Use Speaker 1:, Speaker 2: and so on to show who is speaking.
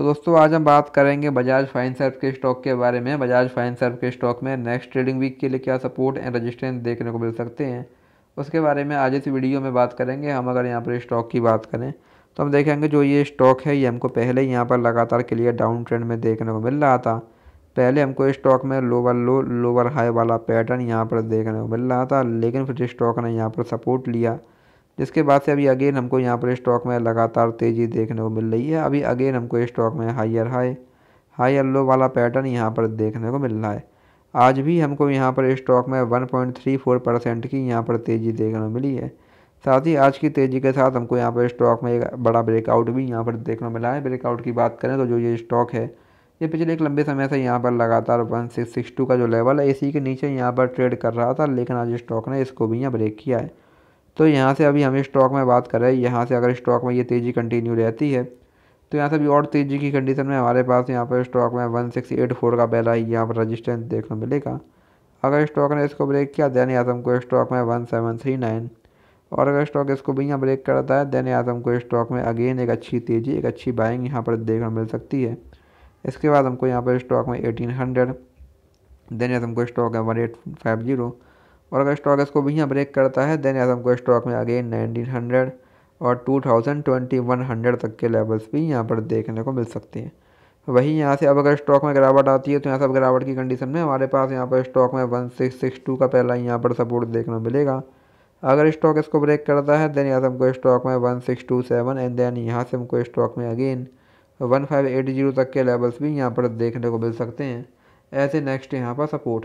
Speaker 1: तो दोस्तों आज हम बात करेंगे बजाज फाइन सर्व के स्टॉक के बारे में बजाज फाइन सर्व के स्टॉक में नेक्स्ट ट्रेडिंग वीक के लिए क्या सपोर्ट एंड रजिस्टेंस देखने को मिल सकते हैं उसके बारे में आज इस वीडियो में बात करेंगे हम अगर यहाँ पर स्टॉक की बात करें तो हम देखेंगे जो ये स्टॉक है ये हमको पहले यहाँ पर लगातार क्लियर डाउन ट्रेंड में देखने को मिल रहा था पहले हमको स्टॉक में लोअर लो लोअर हाई वाला पैटर्न यहाँ पर देखने को मिल रहा था लेकिन फिर स्टॉक ने यहाँ पर सपोर्ट लिया जिसके बाद से अभी अगेन हमको यहाँ पर स्टॉक में लगातार तेज़ी देखने को मिल रही है अभी अगेन हमको स्टॉक में हाइयर हाई हाइयर लो वाला पैटर्न यहाँ पर देखने को मिल रहा है आज भी हमको यहाँ पर स्टॉक में फोर परसेंट की यहाँ पर तेज़ी देखने को मिली है साथ ही आज की तेज़ी के साथ हमको यहाँ पर स्टॉक में एक बड़ा ब्रेकआउट भी यहाँ पर देखने को मिला है ब्रेकआउट की बात करें तो जो ये स्टॉक है ये पिछले एक लंबे समय से यहाँ पर लगातार वन सिक्स सिक्स टू का जो लेवल है इसी के नीचे यहाँ पर ट्रेड कर रहा था लेकिन आज स्टॉक ने इसको भी यहाँ ब्रेक किया है तो यहाँ से अभी हम स्टॉक में बात कर रहे हैं यहाँ से अगर स्टॉक में ये तेज़ी कंटिन्यू रहती है तो यहाँ से अभी और तेज़ी की कंडीशन में हमारे पास यहाँ पर स्टॉक में वन सिक्स एट फोर का पहला ही यहाँ पर रजिस्टेंस देखने को मिलेगा अगर स्टॉक ने इसको ब्रेक किया दैन आज़म को स्टॉक में वन सेवन थ्री नाइन और अगर स्टॉक इसको भी यहाँ ब्रेक करता है दैन आज़म को स्टॉक में अगेन एक अच्छी तेज़ी एक अच्छी बाइंग यहाँ पर देखने मिल सकती है इसके बाद हमको यहाँ पर स्टॉक में एटीन हंड्रेड दैन आज़म को स्टॉक है वन एट फाइव जीरो और अगर स्टॉक इसको भी यहाँ ब्रेक करता है देन याद हमको स्टॉक में आगे नाइनटीन हंड्रेड और two thousand twenty one hundred तक के लेवल्स भी यहाँ पर देखने को मिल सकते हैं वहीं यहाँ से अब अगर स्टॉक में गिरावट आती है तो यहाँ से गिरावट की कंडीशन में हमारे पास यहाँ पर स्टॉक में वन सिक्स सिक्स टू का पहला यहाँ पर सपोर्ट देखने को मिलेगा अगर स्टॉक इसको ब्रेक करता है देन यहाँ से हमको स्टॉक में one six two seven and then यहाँ से हमको स्टॉक में again one five eight zero तक के लेवल्स भी यहाँ पर देखने को मिल सकते हैं ऐसे नेक्स्ट यहाँ पर सपोर्ट